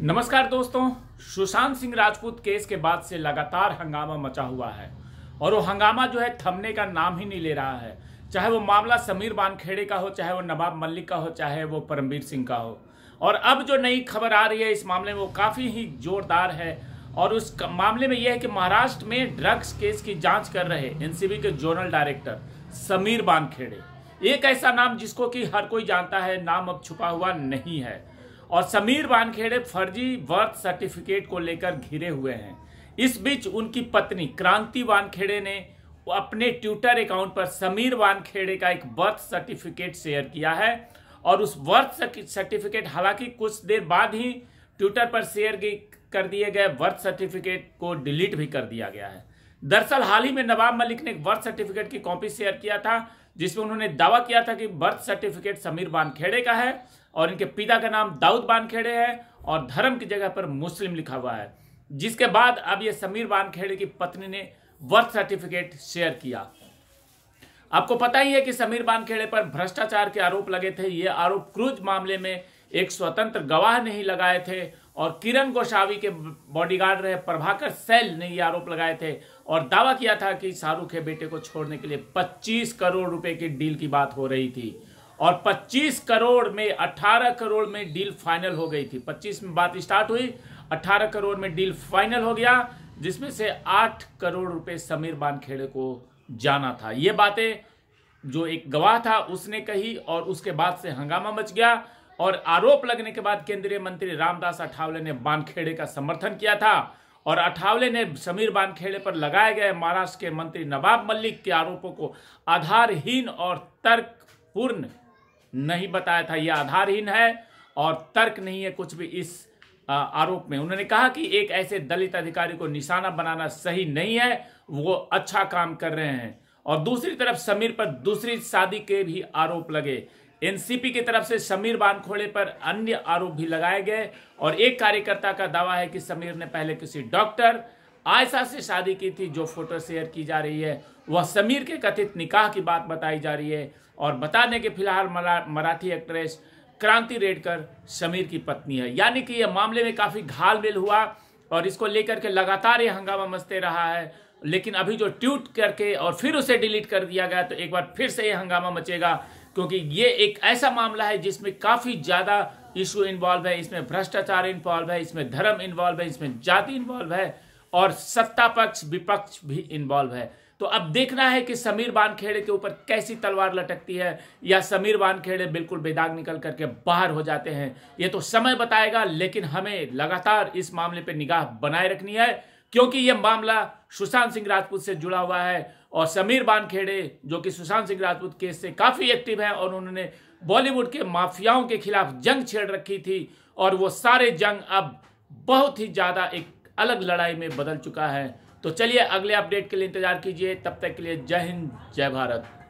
नमस्कार दोस्तों सुशांत सिंह राजपूत केस के बाद से लगातार हंगामा मचा हुआ है और वो हंगामा जो है थमने का नाम ही नहीं ले रहा है चाहे वो मामला समीर बानखेड़े का हो चाहे वो नवाब मल्लिक का हो चाहे वो परमवीर सिंह का हो और अब जो नई खबर आ रही है इस मामले में वो काफ़ी ही जोरदार है और उस मामले में यह है कि महाराष्ट्र में ड्रग्स केस की जांच कर रहे एनसीबी के जोनल डायरेक्टर समीर बानखेड़े एक ऐसा नाम जिसको कि हर कोई जानता है नाम अब छुपा हुआ नहीं है और समीर वानखेड़े फर्जी बर्थ सर्टिफिकेट को लेकर घिरे हुए हैं इस बीच उनकी पत्नी क्रांति वानखेड़े ने अपने ट्विटर अकाउंट पर समीर वानखेड़े का एक बर्थ सर्टिफिकेट शेयर किया है और उस बर्थ सर्टिफिकेट हालांकि कुछ देर बाद ही ट्विटर पर शेयर कर दिए गए बर्थ सर्टिफिकेट को डिलीट भी कर दिया गया है दरअसल हाल ही में नवाब मलिक ने एक बर्थ सर्टिफिकेट की कॉपी शेयर किया था जिसमें उन्होंने दावा किया था कि बर्थ सर्टिफिकेट समीर वानखेड़े का है और इनके पिता का नाम दाऊद बानखेड़े है और धर्म की जगह पर मुस्लिम लिखा हुआ है जिसके बाद अब ये समीर बानखेड़े की पत्नी ने बर्थ सर्टिफिकेट शेयर किया आपको पता ही है कि समीर बानखेड़े पर भ्रष्टाचार के आरोप लगे थे ये आरोप क्रूज मामले में एक स्वतंत्र गवाह नहीं लगाए थे और किरण गोशावी के बॉडीगार्ड रहे प्रभाकर सैल ने ये आरोप लगाए थे और दावा किया था कि शाहरुख के बेटे को छोड़ने के लिए 25 करोड़ रुपए की डील की बात हो रही थी और 25 करोड़ में 18 करोड़ में डील फाइनल हो गई थी 25 में बात स्टार्ट हुई 18 करोड़ में डील फाइनल हो गया जिसमें से 8 करोड़ रुपए समीर बानखेड़े को जाना था ये बातें जो एक गवाह था उसने कही और उसके बाद से हंगामा मच गया और आरोप लगने के बाद केंद्रीय मंत्री रामदास अठावले ने बानखेड़े का समर्थन किया था और अठावले ने समीर बानखेड़े पर लगाए गए महाराष्ट्र के मंत्री नवाब मल्लिक के आरोपों को आधारहीन और तर्कपूर्ण नहीं बताया था यह आधारहीन है और तर्क नहीं है कुछ भी इस आरोप में उन्होंने कहा कि एक ऐसे दलित अधिकारी को निशाना बनाना सही नहीं है वो अच्छा काम कर रहे हैं और दूसरी तरफ समीर पर दूसरी शादी के भी आरोप लगे एनसीपी की तरफ से समीर बानखोड़े पर अन्य आरोप भी लगाए गए और एक कार्यकर्ता का दावा है कि समीर ने पहले किसी डॉक्टर आयशा से शादी की थी जो फोटो शेयर की जा रही है वह समीर के कथित निकाह की बात बताई जा रही है और बता दें कि फिलहाल मराठी एक्ट्रेस क्रांति रेडकर समीर की पत्नी है यानी कि यह मामले में काफ़ी घाल मिल हुआ और इसको लेकर के लगातार ये हंगामा मचते रहा है लेकिन अभी जो ट्वीट करके और फिर उसे डिलीट कर दिया गया तो एक बार फिर से ये हंगामा मचेगा क्योंकि ये एक ऐसा मामला है जिसमें काफ़ी ज़्यादा इशू इन्वॉल्व है इसमें भ्रष्टाचार इन्वॉल्व है इसमें धर्म इन्वॉल्व है इसमें जाति इन्वॉल्व है और सत्ता पक्ष विपक्ष भी इन्वॉल्व है तो अब देखना है कि समीर बानखेड़े के ऊपर कैसी तलवार लटकती है या समीर बानखेड़े बिल्कुल बेदाग निकल करके बाहर हो जाते हैं ये तो समय बताएगा लेकिन हमें लगातार इस मामले पर निगाह बनाए रखनी है क्योंकि यह मामला सुशांत सिंह राजपूत से जुड़ा हुआ है और समीर बानखेड़े जो कि सुशांत सिंह राजपूत केस से काफ़ी एक्टिव हैं और उन्होंने बॉलीवुड के माफियाओं के खिलाफ जंग छेड़ रखी थी और वो सारे जंग अब बहुत ही ज़्यादा एक अलग लड़ाई में बदल चुका है तो चलिए अगले अपडेट के लिए इंतजार कीजिए तब तक के लिए जय हिंद जय भारत